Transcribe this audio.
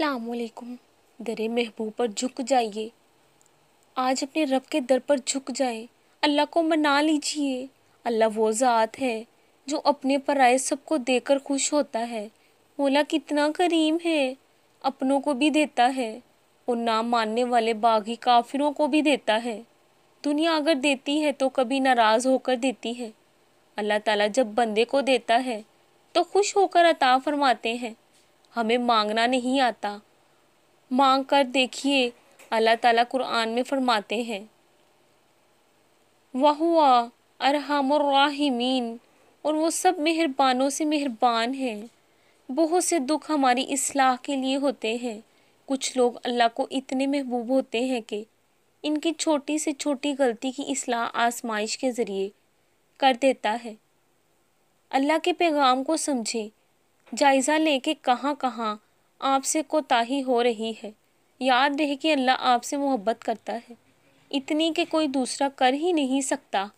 अस्सलाम दर महबूब पर झुक जाइए आज अपने रब के दर पर झुक जाए अल्लाह को मना लीजिए अल्लाह वो ज़ात है जो अपने को सबको देकर खुश होता है मौला कितना करीम है अपनों को भी देता है और ना मानने वाले बागी काफिरों को भी देता है दुनिया अगर देती है तो कभी नाराज़ होकर देती है अल्लाह ताला जब बंदे को देता है तो खुश होकर अता फरमाते हैं हमें मांगना नहीं आता मांग कर देखिए अल्लाह ताला कुरान में फरमाते हैं वह हुआ अरहमराहिमीन और वो सब मेहरबानों से मेहरबान हैं बहुत से दुख हमारी इसलाह के लिए होते हैं कुछ लोग अल्लाह को इतने महबूब होते हैं कि इनकी छोटी से छोटी गलती की असलाह आसमाइश के ज़रिए कर देता है अल्लाह के पैगाम को समझें जायज़ा लेके कहाँ कहाँ आपसे कोताही हो रही है याद रहे कि अल्लाह आपसे मोहब्बत करता है इतनी कि कोई दूसरा कर ही नहीं सकता